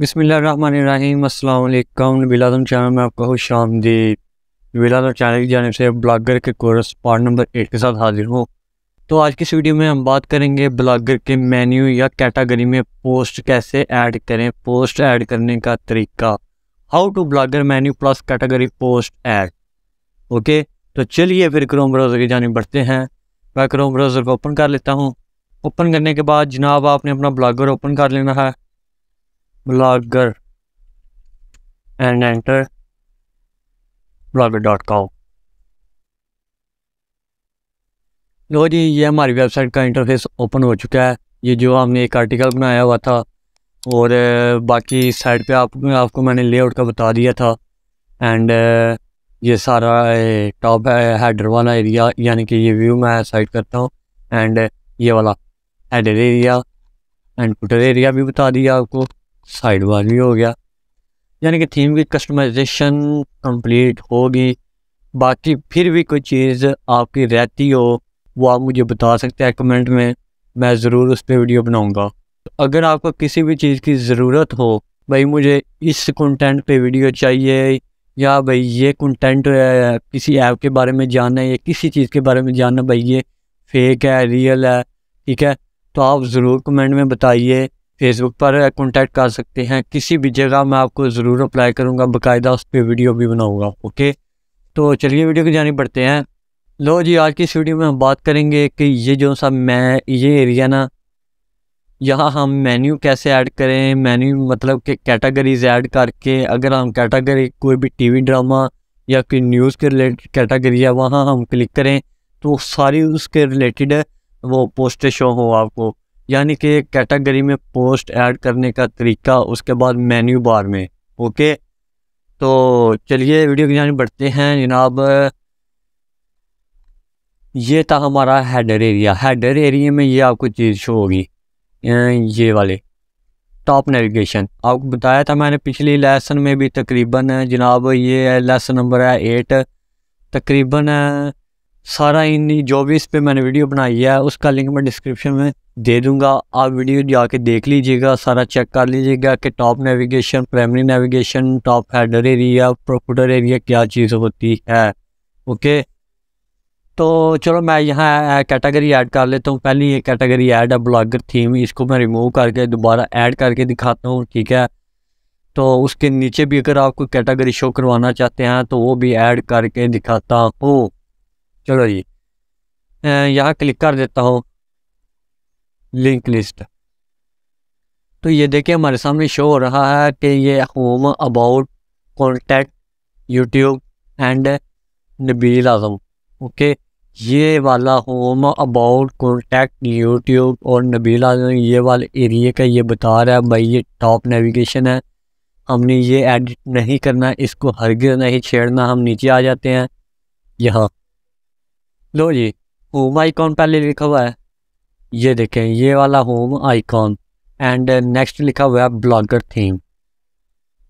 बसमीम अल्लाम बिलादम चैनल में आपका शाम दी बिलादम चैनल की जानब से ब्लागर के कोर्स पार्ट नंबर एट के साथ हाजिर हूँ तो आज की इस वीडियो में हम बात करेंगे ब्लागर के मेन्यू या कैटागरी में पोस्ट कैसे ऐड करें पोस्ट ऐड करने का तरीका how to Blogger menu plus category post add okay तो चलिए फिर क्रोम ब्राउज़र की जानब बढ़ते हैं मैं क्रोम ब्राउज़र को ओपन कर लेता हूँ ओपन करने के बाद जनाब आपने अपना ब्लागर ओपन कर लेना है blogger and enter blogger.com लो जी ये हमारी वेबसाइट का इंटरफेस ओपन हो चुका है ये जो हमने एक आर्टिकल बनाया हुआ था और बाकी साइड पे आप आपको मैंने लेआउट का बता दिया था एंड ये सारा टॉप है हेडर वाला एरिया यानी कि ये व्यू मैं साइड करता हूँ एंड ये वाला header area and footer area भी बता दिया आपको साइड वाल भी हो गया यानी कि थीम की कस्टमाइजेशन कंप्लीट होगी बाकी फिर भी कोई चीज़ आपकी रहती हो वो आप मुझे बता सकते हैं कमेंट में मैं ज़रूर उस पर वीडियो बनाऊँगा तो अगर आपको किसी भी चीज़ की ज़रूरत हो भाई मुझे इस कंटेंट पे वीडियो चाहिए या भाई ये कंटेंट किसी ऐप के बारे में जानना है या किसी चीज़ के बारे में जानना भाई ये फेक है रियल है ठीक है तो आप ज़रूर कमेंट में बताइए फेसबुक पर कॉन्टैक्ट कर सकते हैं किसी भी जगह मैं आपको ज़रूर अप्लाई करूँगा बाकायदा उस पर वीडियो भी बनाऊँगा ओके तो चलिए वीडियो की जानी पड़ते हैं लो जी आज की इस वीडियो में हम बात करेंगे कि ये जो सा मैं ये एरिया ना यहाँ हम मेन्यू कैसे ऐड करें मेन्यू मतलब कि कैटेगरीज ऐड करके अगर हम कैटेगरी कोई भी टीवी ड्रामा या कोई न्यूज़ के रिलेटेड कैटेगरी है वहाँ हम क्लिक करें तो सारी उसके रिलेटेड वो पोस्टें शो हो आपको यानी कि कैटेगरी में पोस्ट ऐड करने का तरीका उसके बाद मेन्यू बार में ओके तो चलिए वीडियो की जानी बढ़ते हैं जनाब ये था हमारा हेडर एरिया हेडर एरिया में ये आपको चीज़ शो होगी ये वाले टॉप नेविगेशन आपको बताया था मैंने पिछली लेसन में भी तकरीबन जनाब ये लेसन नंबर है एट तकरीबन सारा इन जो भी इस पर मैंने वीडियो बनाई है उसका लिंक मैं डिस्क्रिप्शन में दे दूंगा आप वीडियो जाके देख लीजिएगा सारा चेक कर लीजिएगा कि top navigation primary navigation top header area प्रोपुटर एरिया क्या चीज़ होती है ओके तो चलो मैं यहाँ कैटेगरी ऐड कर लेता हूँ पहली ये कैटेगरी ऐड है ब्लॉगर थीम इसको मैं रिमूव करके दोबारा ऐड करके दिखाता हूँ ठीक है तो उसके नीचे भी अगर आप कोई कैटेगरी शो करवाना चाहते हैं तो वो भी ऐड करके दिखाता हूँ चलो जी यहाँ क्लिक कर देता हूँ लिंक लिस्ट तो ये देखिए हमारे सामने शो हो रहा है कि ये home about contact YouTube and Nabeel Azam okay ये वाला होम अबाउट कॉन्टैक्ट यूट्यूब और नबील आजम ये वाले एरिए का ये बता रहा है भाई ये टॉप नेविगेशन है हमने ये एडिट नहीं करना इसको हरगिज नहीं छेड़ना हम नीचे आ जाते हैं यहाँ लो जी होम आईकॉन पहले लिखा हुआ है ये देखें ये वाला होम आइकॉन एंड नेक्स्ट लिखा हुआ है ब्लॉगर थीम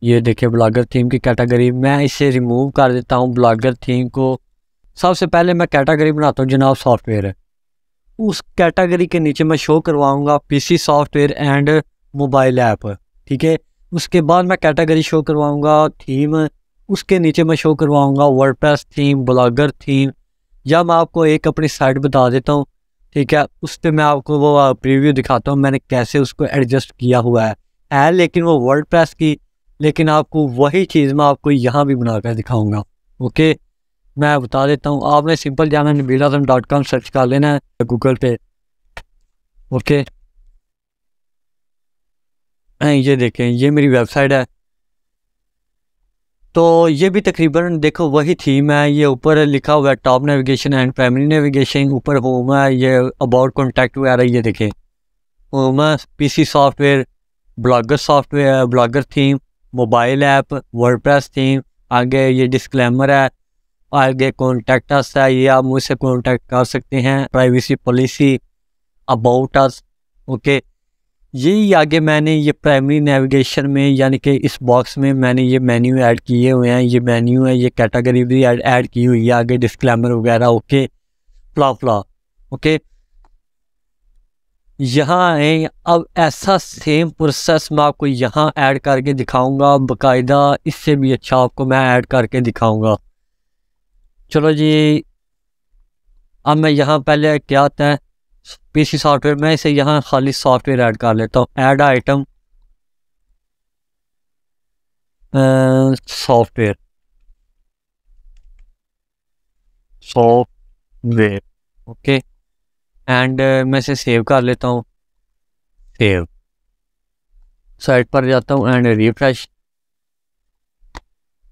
ये देखें ब्लॉगर थीम की कैटेगरी मैं इसे रिमूव कर देता हूँ ब्लॉगर थीम को सबसे पहले मैं कैटेगरी बनाता हूँ जनाब सॉफ्टवेयर उस कैटेगरी के नीचे मैं शो करवाऊँगा P software and mobile app ठीक है उसके बाद मैं कैटेगरी शो करवाऊँगा थीम उसके नीचे मैं शो करवाऊँगा वर्ड थीम ब्लॉगर थीम या मैं आपको एक अपनी साइट बता देता हूँ ठीक है उस पर मैं आपको वो प्रीव्यू दिखाता हूँ मैंने कैसे उसको एडजस्ट किया हुआ है है लेकिन वो वर्ड प्रेस की लेकिन आपको वही चीज़ मैं आपको यहाँ भी बना कर दिखाऊँगा ओके मैं बता देता हूँ आपने सिंपल जाना Nabeela Azam dot com search कर लेना है गूगल पे ओके ये देखें ये मेरी वेबसाइट है तो ये भी तकरीबन देखो वही थीम है ये ऊपर लिखा हुआ है top navigation and family navigation ऊपर होम है ये अबाउट कॉन्टैक्ट वगैरह ये देखें होम है PC software Blogger software Blogger theme mobile app WordPress theme आगे ये डिस्क्लेमर है आगे कॉन्टैक्ट अस है ये आप मुझसे कॉन्टैक्ट कर सकते हैं privacy policy about us okay यही आगे मैंने ये प्राइमरी नेविगेशन में यानी कि इस बॉक्स में मैंने ये मेन्यू ऐड किए हुए हैं ये मेन्यू है ये कैटेगरी भी ऐड की हुई है आगे डिस्क्लेमर वगैरह ओके फ्ला फ्ला ओके यहाँ आए अब ऐसा सेम प्रोसेस मैं आपको यहाँ ऐड करके दिखाऊंगा बकायदा इससे भी अच्छा आपको मैं ऐड करके दिखाऊंगा चलो जी अब मैं यहाँ पहले क्या आता है पीसी सॉफ्टवेयर में इसे यहाँ खाली सॉफ्टवेयर ऐड कर लेता हूँ add item software software okay and मैं इसे सेव कर लेता हूँ सेव साइट पर जाता हूँ एंड रिफ्रेश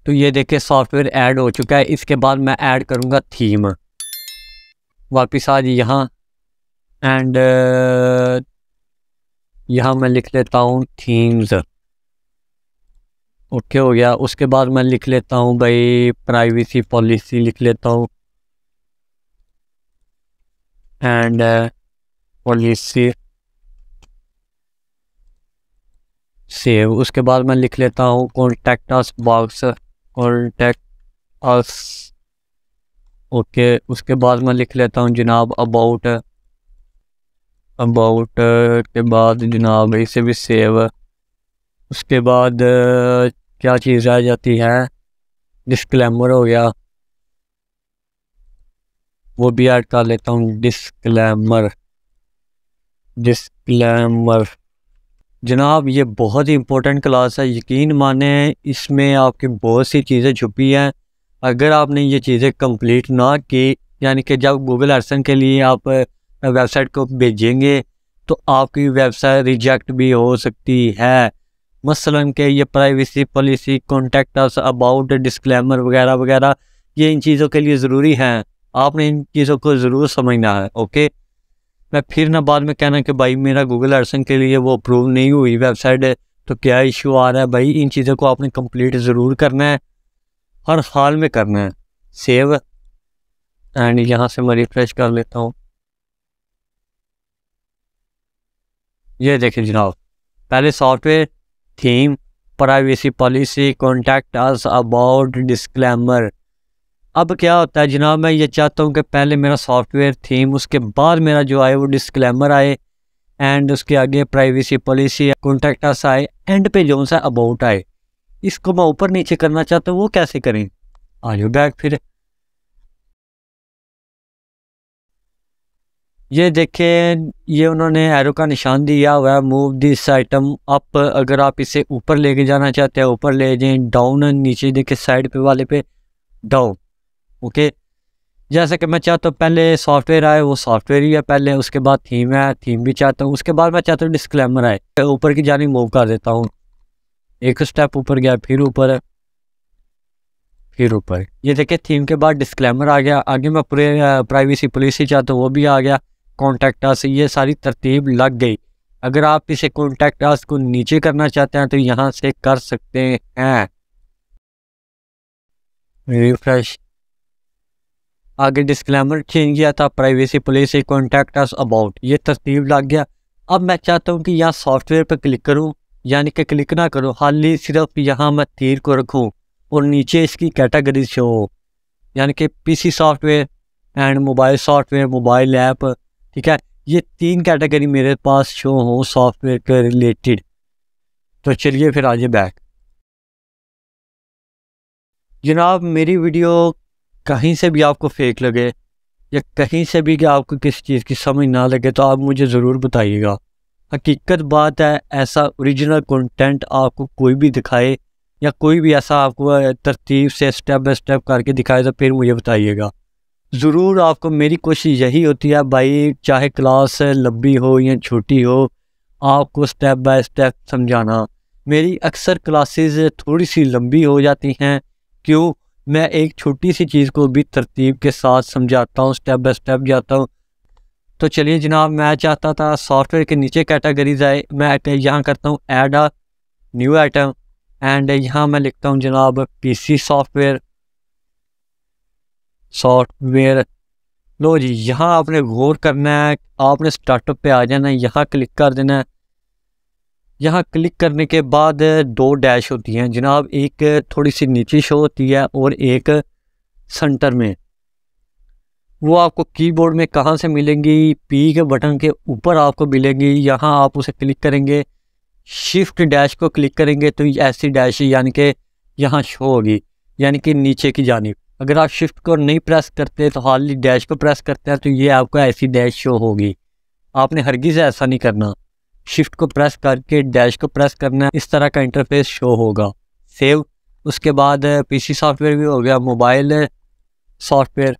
तो ये देखिए सॉफ्टवेयर ऐड हो चुका है इसके बाद मैं ऐड करूँगा थीम वापस आज यहाँ एंड uh, यहाँ मैं लिख लेता हूँ थीम्स ओके हो गया उसके बाद मैं लिख लेता हूँ भाई प्राइवेसी पॉलिसी लिख लेता हूँ एंड पॉलिसी सेव उसके बाद मैं लिख लेता हूँ contact us box contact us okay उसके बाद मैं लिख लेता हूँ जनाब अबाउट अबाउट के बाद जनाब इसे भी सेव उसके बाद क्या चीज़ रह जाती है डिस्क्लेमर हो गया वो भी ऐड कर लेता हूँ डिस्क्लेमर डिस्क्लेमर जनाब ये बहुत ही इम्पोर्टेंट क्लास है यकीन माने इसमें आपकी बहुत सी चीज़ें छुपी हैं अगर आपने ये चीज़ें कंप्लीट ना की यानी कि जब गूगल अर्सन के लिए आप वेबसाइट को भेजेंगे तो आपकी वेबसाइट रिजेक्ट भी हो सकती है मसलन के ये privacy policy contact about disclaimer वगैरह वगैरह ये इन चीज़ों के लिए ज़रूरी हैं आपने इन चीज़ों को ज़रूर समझना है ओके मैं फिर ना बाद में कहना कि भाई मेरा गूगल अर्सन के लिए वो अप्रूव नहीं हुई वेबसाइट तो क्या इशू आ रहा है भाई इन चीज़ों को आपने कंप्लीट ज़रूर करना है हर हाल में करना है सेव एंड यहाँ से मैं रिफ्रेश कर लेता हूँ ये देखिए जनाब पहले software theme privacy policy contact us about disclaimer अब क्या होता है जनाब मैं ये चाहता हूँ कि पहले मेरा सॉफ्टवेयर थीम उसके बाद मेरा जो आए वो डिस्क्लेमर आए एंड उसके आगे प्राइवेसी पॉलिसी कॉन्टैक्ट अस आए एंड पे जो सा अबाउट आए इसको मैं ऊपर नीचे करना चाहता हूँ वो कैसे करें आ जाओ बैक फिर ये देखें ये उन्होंने एरो का निशान दिया हुआ है मूव दिस आइटम अप अगर आप इसे ऊपर लेके जाना चाहते हैं ऊपर ले जाएं डाउन नीचे देखे साइड पे वाले पे डाउन ओके जैसा कि मैं चाहता हूँ पहले सॉफ्टवेयर आए वो सॉफ्टवेयर ही है पहले उसके बाद थीम है थीम भी चाहता हूँ उसके बाद मैं चाहता हूँ डिस्क्लेमर आए ऊपर की जानी मूव कर देता हूँ एक स्टेप ऊपर गया फिर ऊपर है फिर ऊपर ये देखे थीम के बाद डिस्क्लेमर आ गया आगे मैं पूरे प्राइवेसी पॉलिसी चाहता हूँ वो भी आ गया कॉन्टैक्ट आस ये सारी तरतीब लग गई अगर आप इसे कॉन्टैक्ट आस को नीचे करना चाहते हैं तो यहाँ से कर सकते हैं रिफ्रेश आगे डिस्क्लेमर चेंज किया था privacy policy contact us about ये तरतीब लग गया अब मैं चाहता हूँ कि यहाँ सॉफ्टवेयर पर क्लिक करूँ यानी कि क्लिक ना करूँ ही सिर्फ यहाँ मैं तीर को रखूँ और नीचे इसकी कैटेगरी शो यानी कि PC software and mobile software mobile app ठीक है ये तीन कैटेगरी मेरे पास शो हो सॉफ्टवेयर के रिलेटेड तो चलिए फिर आज बैक जनाब मेरी वीडियो कहीं से भी आपको फेक लगे या कहीं से भी कि आपको किसी चीज़ की समझ ना लगे तो आप मुझे ज़रूर बताइएगा हकीकत बात है ऐसा ओरिजिनल कंटेंट आपको कोई भी दिखाए या कोई भी ऐसा आपको तरतीब से स्टेप बाय स्टेप करके दिखाए तो फिर मुझे बताइएगा ज़रूर आपको मेरी कोशिश यही होती है भाई चाहे क्लास लंबी हो या छोटी हो आपको स्टेप बाय स्टेप समझाना मेरी अक्सर क्लासेस थोड़ी सी लंबी हो जाती हैं क्यों मैं एक छोटी सी चीज़ को भी तरतीब के साथ समझाता हूँ स्टेप बाय स्टेप जाता हूँ तो चलिए जनाब मैं चाहता था सॉफ्टवेयर के नीचे कैटेगरीज आए मैं यहाँ करता हूँ add a new item and यहाँ मैं लिखता हूँ जनाब पीसी सॉफ्टवेयर सॉफ्टवेयर लो जी यहाँ आपने गौर करना है आपने स्टार्टअप पे आ जाना है यहाँ क्लिक कर देना है यहाँ क्लिक करने के बाद दो डैश होती हैं जनाब एक थोड़ी सी नीचे शो होती है और एक सेंटर में वो आपको कीबोर्ड में कहाँ से मिलेंगी पी के बटन के ऊपर आपको मिलेंगी यहाँ आप उसे क्लिक करेंगे शिफ्ट डैश को क्लिक करेंगे तो ऐसी डैश यानी कि यहाँ शो होगी यानी कि नीचे की जानी अगर आप शिफ्ट को नहीं प्रेस करते तो ही डैश को प्रेस करते हैं तो ये आपको ऐसी डैश शो होगी आपने हरगिज़ ऐसा नहीं करना शिफ्ट को प्रेस करके डैश को प्रेस करना है इस तरह का इंटरफेस शो होगा सेव उसके बाद पीसी सॉफ्टवेयर भी हो गया मोबाइल सॉफ्टवेयर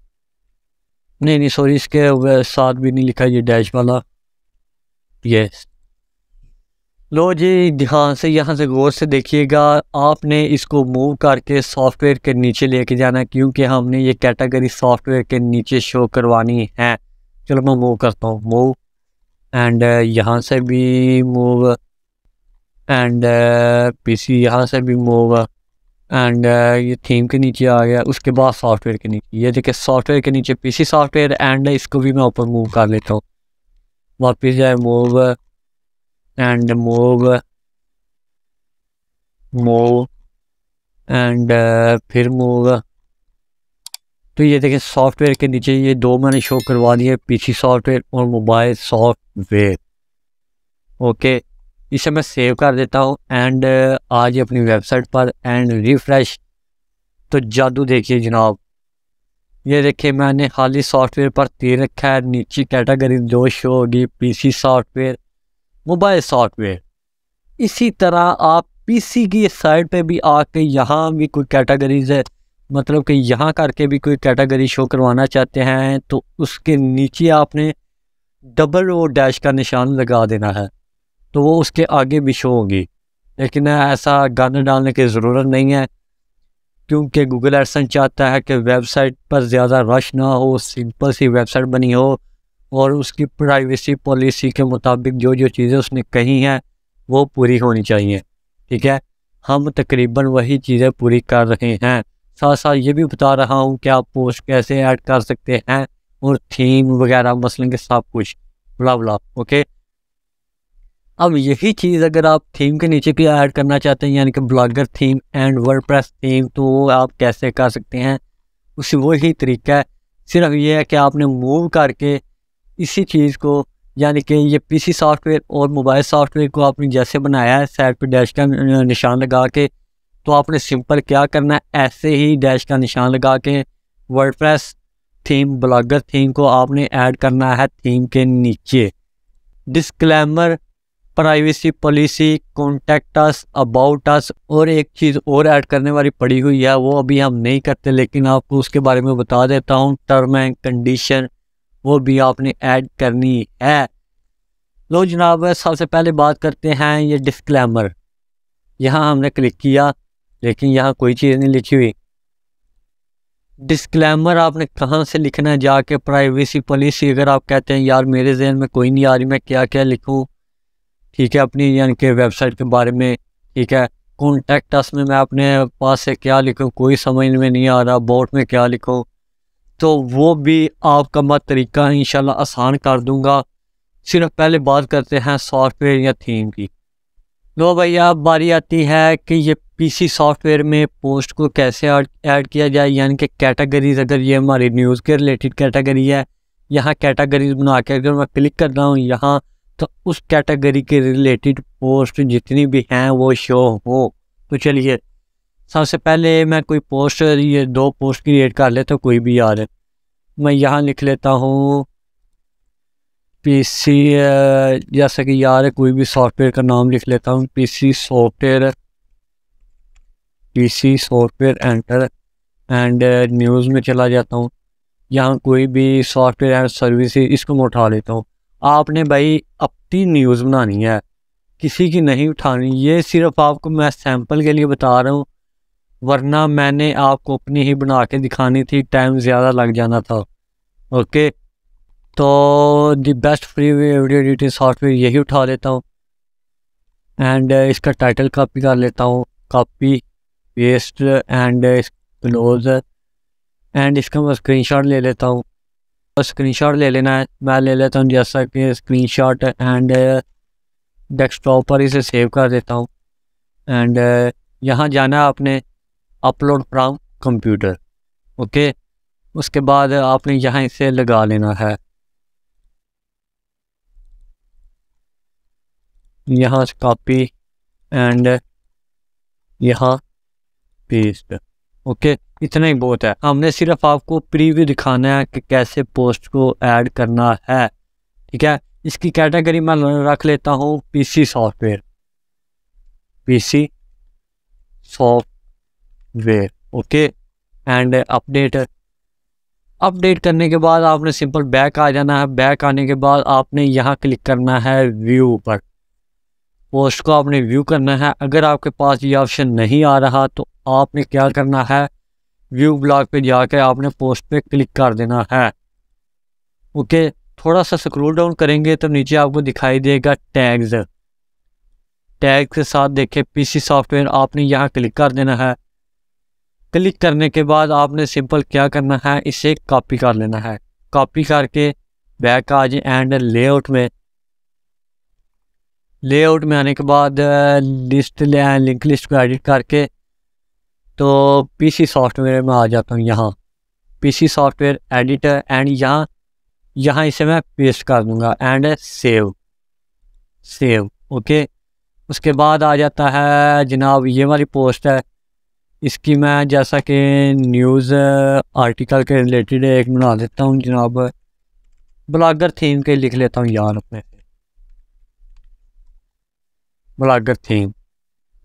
नहीं नहीं सॉरी इसके साथ भी नहीं लिखा ये डैश वाला ये लो जी ध्यान से यहाँ से गौर से देखिएगा आपने इसको मूव करके सॉफ्टवेयर के नीचे लेके जाना क्योंकि हमने ये कैटेगरी सॉफ्टवेयर के नीचे शो करवानी है चलो मैं मूव करता हूँ मूव एंड uh, यहाँ से भी मूव एंड पीसी यहाँ से भी मूव एंड uh, ये थीम के नीचे आ गया उसके बाद सॉफ्टवेयर के नीचे ये देखिए सॉफ्टवेयर के नीचे पी सॉफ्टवेयर एंड इसको भी मैं ऊपर मूव कर लेता हूँ वापिस जाए move and move move and uh, फिर मूव तो ये देखें सॉफ्टवेयर के नीचे ये दो मैंने शो करवा दिए पीसी सॉफ्टवेयर और मोबाइल सॉफ्टवेयर ओके इसे मैं सेव कर देता हूँ एंड uh, आज अपनी वेबसाइट पर एंड रिफ्रेश तो जादू देखिए जनाब ये देखिए मैंने खाली सॉफ्टवेयर पर तीर रखा है नीचे कैटेगरी दो शो होगी पीसी सॉफ्टवेयर मोबाइल सॉफ्टवेयर इसी तरह आप पीसी की साइड पे भी आके यहाँ भी कोई कैटेगरीज है मतलब कि यहाँ करके भी कोई कैटेगरी शो करवाना चाहते हैं तो उसके नीचे आपने डबल ओ डैश का निशान लगा देना है तो वो उसके आगे भी शो होगी लेकिन ऐसा गाना डालने की ज़रूरत नहीं है क्योंकि गूगल एडसन चाहता है कि वेबसाइट पर ज़्यादा रश ना हो सिंपल सी वेबसाइट बनी हो और उसकी प्राइवेसी पॉलिसी के मुताबिक जो जो चीज़ें उसने कही हैं वो पूरी होनी चाहिए ठीक है हम तकरीबन वही चीज़ें पूरी कर रहे हैं साथ साथ ये भी बता रहा हूँ कि आप पोस्ट कैसे ऐड कर सकते हैं और थीम वगैरह मसलन के सब कुछ बुला बुला ओके अब यही चीज़ अगर आप थीम के नीचे भी ऐड करना चाहते हैं यानी कि Blogger theme and press theme तो वो आप कैसे कर सकते हैं उस वही तरीका है सिर्फ ये है कि आपने मूव करके इसी चीज़ को यानी कि ये पीसी सॉफ्टवेयर और मोबाइल सॉफ्टवेयर को आपने जैसे बनाया है साइड पे डैश का निशान लगा के तो आपने सिंपल क्या करना है ऐसे ही डैश का निशान लगा के वर्डप्रेस थीम ब्लॉगर थीम को आपने ऐड करना है थीम के नीचे disclaimer privacy policy contact us about us और एक चीज़ और ऐड करने वाली पड़ी हुई है वो अभी हम नहीं करते लेकिन आपको उसके बारे में बता देता हूँ टर्म एंड कंडीशन वो भी आपने ऐड करनी है लो जनाब सबसे पहले बात करते हैं ये डिस्क्लेमर यहाँ हमने क्लिक किया लेकिन यहाँ कोई चीज़ नहीं लिखी हुई डिस्क्लेमर आपने कहाँ से लिखना है जाके प्राइवेसी पॉलिसी अगर आप कहते हैं यार मेरे जहन में कोई नहीं आ रही मैं क्या क्या लिखूँ ठीक है अपनी यानी कि वेबसाइट के बारे में ठीक है कॉन्टैक्ट अस में मैं अपने पास से क्या लिखूँ कोई समझ में नहीं आ रहा बोर्ड में क्या लिखूँ तो वो भी आपका मैं तरीका इन आसान कर दूँगा सिर्फ पहले बात करते हैं सॉफ्टवेयर या थीम की दो भाई आप बारी आती है कि ये पीसी सॉफ्टवेयर में पोस्ट को कैसे ऐड किया जाए यानी कि कैटेगरीज अगर ये हमारी न्यूज़ के रिलेटेड कैटेगरी है यहाँ कैटेगरीज बना के अगर मैं क्लिक कर रहा हूँ यहाँ तो उस कैटेगरी के रिलेटेड पोस्ट जितनी भी हैं वो शो हो तो चलिए सबसे पहले मैं कोई पोस्ट ये दो पोस्ट क्रिएट कर लेता तो हूँ कोई भी यार मैं यहाँ लिख लेता हूँ पीसी जैसा कि यार कोई भी सॉफ्टवेयर का नाम लिख लेता हूँ PC software PC software enter and news में चला जाता हूँ यहाँ कोई भी सॉफ्टवेयर एंड सर्विस इसको मैं उठा लेता हूँ आपने भाई अपनी न्यूज़ बनानी है किसी की नहीं उठानी ये सिर्फ आपको मैं सैम्पल के लिए बता रहा हूँ वरना मैंने आपको अपनी ही बना के दिखानी थी टाइम ज़्यादा लग जाना था ओके तो the best free video editing software यही उठा लेता हूँ एंड uh, इसका टाइटल कॉपी कर लेता हूँ copy paste and close and इसका मैं स्क्रीनशॉट ले लेता हूँ स्क्रीनशॉट ले लेना है मैं ले लेता हूँ जैसा कि स्क्रीनशॉट एंड डेस्कटॉप पर इसे सेव कर देता हूँ एंड uh, यहाँ जाना है आपने अपलोड फ्राम कंप्यूटर ओके उसके बाद आपने यहाँ इसे लगा लेना है यहाँ से कापी एंड यहाँ पेस्ट ओके इतना ही बहुत है हमने सिर्फ आपको प्रीव्यू दिखाना है कि कैसे पोस्ट को ऐड करना है ठीक है इसकी कैटेगरी मैं रख लेता हूँ PC software PC software okay and update update करने के बाद आपने सिंपल बैक आ जाना है बैक आने के बाद आपने यहाँ क्लिक करना है व्यू पर पोस्ट को आपने व्यू करना है अगर आपके पास ये ऑप्शन नहीं आ रहा तो आपने क्या करना है व्यू ब्लॉग पे जाकर आपने पोस्ट पे क्लिक कर देना है ओके थोड़ा सा स्क्रोल डाउन करेंगे तो नीचे आपको दिखाई देगा टैग्स टैग के साथ देखे पीसी सॉफ्टवेयर आपने यहाँ क्लिक कर देना है क्लिक करने के बाद आपने सिंपल क्या करना है इसे कॉपी कर लेना है कॉपी करके बैक आज एंड लेआउट में लेआउट में आने के बाद लिस्ट ले लिंक लिस्ट को एडिट करके तो पीसी सॉफ्टवेयर में आ जाता हूँ यहाँ पीसी सॉफ्टवेयर एडिट एंड यहाँ यहाँ इसे मैं पेस्ट कर दूँगा एंड सेव सेव ओके उसके बाद आ जाता है जनाब ये वाली पोस्ट है इसकी मैं जैसा कि न्यूज़ आर्टिकल uh, के रिलेटेड एक बना देता हूँ जनाब ब्लागर थीम के लिख लेता हूँ यार अपने ब्लागर थीम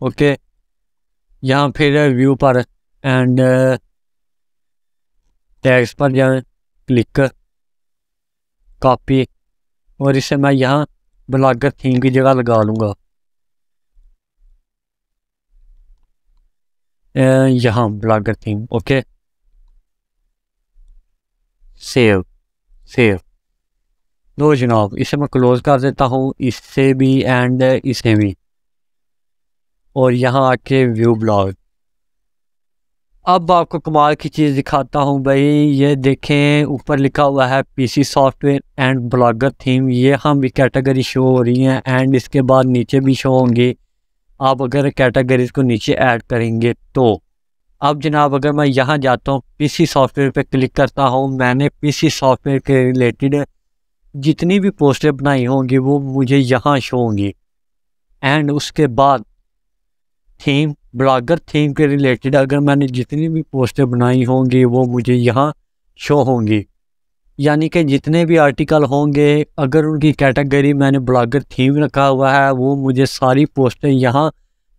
ओके यहाँ फिर व्यू पर एंड टैक्स uh, पर जाए क्लिक कॉपी और इसे मैं यहाँ ब्लागर थीम की जगह लगा लूँगा Eh, यहाँ Blogger theme okay save save दो जनाब इसे मैं क्लोज कर देता हूँ इससे भी एंड इसे भी और यहाँ आके व्यू ब्लॉग अब आपको कमाल की चीज़ दिखाता हूँ भाई ये देखें ऊपर लिखा हुआ है PC software and Blogger theme ये हम भी कैटेगरी शो हो रही हैं एंड इसके बाद नीचे भी शो होंगी आप अगर कैटेगरीज को नीचे ऐड करेंगे तो अब जनाब अगर मैं यहाँ जाता हूँ पीसी सॉफ्टवेयर पे क्लिक करता हूँ मैंने पीसी सॉफ्टवेयर के रिलेटेड जितनी भी पोस्टें बनाई होंगी वो मुझे यहाँ शो होंगी एंड उसके बाद थीम ब्लागर थीम के रिलेटेड अगर मैंने जितनी भी पोस्टें बनाई होंगी वो मुझे यहाँ शो होंगी यानी कि जितने भी आर्टिकल होंगे अगर उनकी कैटेगरी मैंने ब्लॉगर थीम रखा हुआ है वो मुझे सारी पोस्टें यहाँ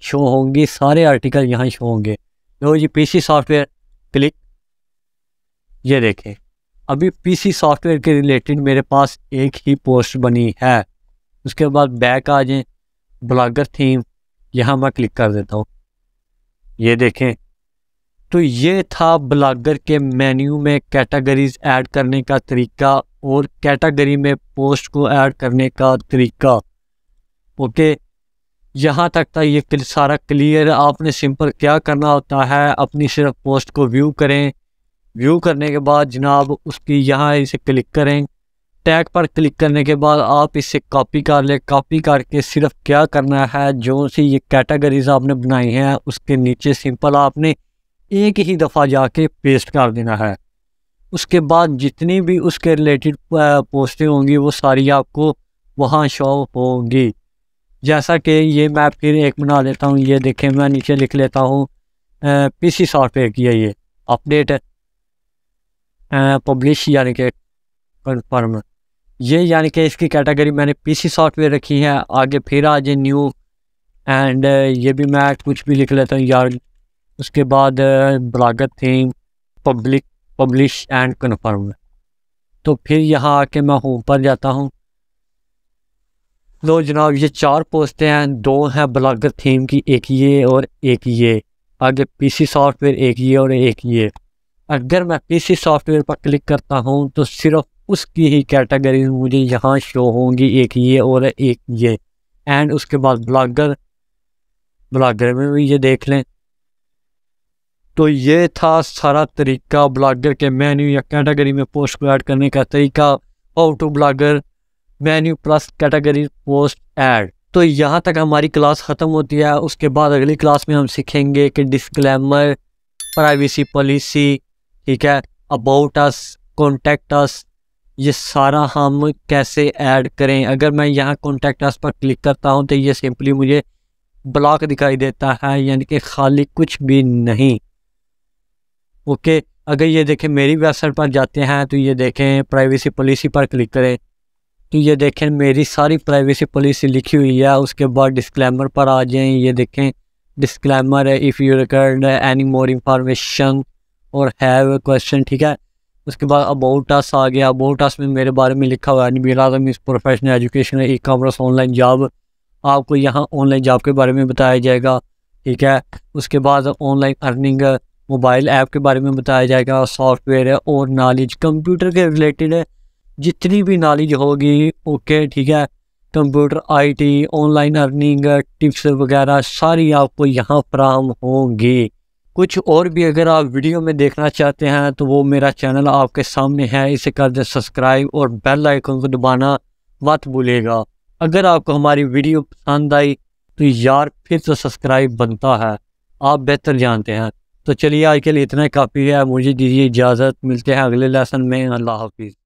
शो होंगी सारे आर्टिकल यहाँ शो होंगे लो जी पीसी सॉफ्टवेयर क्लिक ये देखें अभी पीसी सॉफ्टवेयर के रिलेटेड मेरे पास एक ही पोस्ट बनी है उसके बाद बैक आ जाए ब्लागर थीम यहाँ मैं क्लिक कर देता हूँ ये देखें तो ये था ब्लॉगर के मेन्यू में कैटेगरीज ऐड करने का तरीका और कैटेगरी में पोस्ट को ऐड करने का तरीका ओके यहाँ तक था ये सारा क्लियर आपने सिंपल क्या करना होता है अपनी सिर्फ पोस्ट को व्यू करें व्यू करने के बाद जनाब उसकी यहाँ इसे क्लिक करें टैग पर क्लिक करने के बाद आप इसे कॉपी कर ले कॉपी करके सिर्फ क्या करना है जो सी ये कैटेगरीज आपने बनाई हैं उसके नीचे सिंपल आपने एक ही दफ़ा जाके पेस्ट कर देना है उसके बाद जितनी भी उसके रिलेटेड पोस्टें होंगी वो सारी आपको वहाँ शो होंगी जैसा कि ये मैं फिर एक बना लेता हूँ ये देखें मैं नीचे लिख लेता हूँ पी सी सॉफ्टवेयर की है ये अपडेट पब्लिश यानी कि कन्फर्म ये यानी कि इसकी कैटेगरी मैंने पीसी सॉफ्टवेयर रखी है आगे फिर आज न्यू एंड ये भी मैं कुछ भी लिख लेता हूँ यार उसके बाद Blogger theme public publish and confirm तो फिर यहाँ आके मैं होम पर जाता हूँ दो तो जनाब ये चार पोस्टें हैं दो हैं ब्लागर थीम की एक ये और एक ये आगे पीसी सॉफ्टवेयर एक ये और एक ये अगर मैं पीसी सॉफ्टवेयर पर क्लिक करता हूँ तो सिर्फ उसकी ही कैटेगरी मुझे यहाँ शो होंगी एक ये और एक ये एंड उसके बाद ब्लागर ब्लागर में भी ये देख लें तो ये था सारा तरीका ब्लागर के मेन्यू या कैटेगरी में पोस्ट को ऐड करने का तरीका how to Blogger menu plus category post add तो यहाँ तक हमारी क्लास ख़त्म होती है उसके बाद अगली क्लास में हम सीखेंगे कि डिस्क्लेमर प्राइवेसी पॉलिसी ठीक है अबाउट अस कॉन्टेक्ट अस ये सारा हम कैसे ऐड करें अगर मैं यहाँ कॉन्टेक्ट अस पर क्लिक करता हूँ तो ये सिंपली मुझे ब्लॉक दिखाई देता है यानी कि खाली कुछ भी नहीं ओके अगर ये देखें मेरी वेबसाइट पर जाते हैं तो ये देखें प्राइवेसी पॉलिसी पर क्लिक करें तो ये देखें मेरी सारी प्राइवेसी पॉलिसी लिखी हुई है उसके बाद डिस्क्लेमर पर आ जाएं ये देखें डिस्क्लेमर है if you require any more information और हैव क्वेश्चन ठीक है उसके बाद अबाउट अस आ गया अबाउट अस में मेरे बारे में लिखा हुआ है नबीर इस professional education e commerce online job आपको यहाँ ऑनलाइन जॉब के बारे में बताया जाएगा ठीक है उसके बाद ऑनलाइन अर्निंग मोबाइल ऐप के बारे में बताया जाएगा सॉफ्टवेयर है और नॉलेज कंप्यूटर के रिलेटेड है जितनी भी नॉलेज होगी ओके ठीक है computer IT online earning tips वगैरह सारी आपको यहाँ फ्राहम होंगी कुछ और भी अगर आप वीडियो में देखना चाहते हैं तो वो मेरा चैनल आपके सामने है इसे कर दे सब्सक्राइब और बेल आइकन को दबाना मत भूलेगा अगर आपको हमारी वीडियो पसंद आई तो यार फिर तो सब्सक्राइब बनता है आप बेहतर जानते हैं तो चलिए आज के लिए इतना काफ़ी है मुझे दीजिए इजाज़त मिलते हैं अगले लेसन में अल्लाह हाफिज़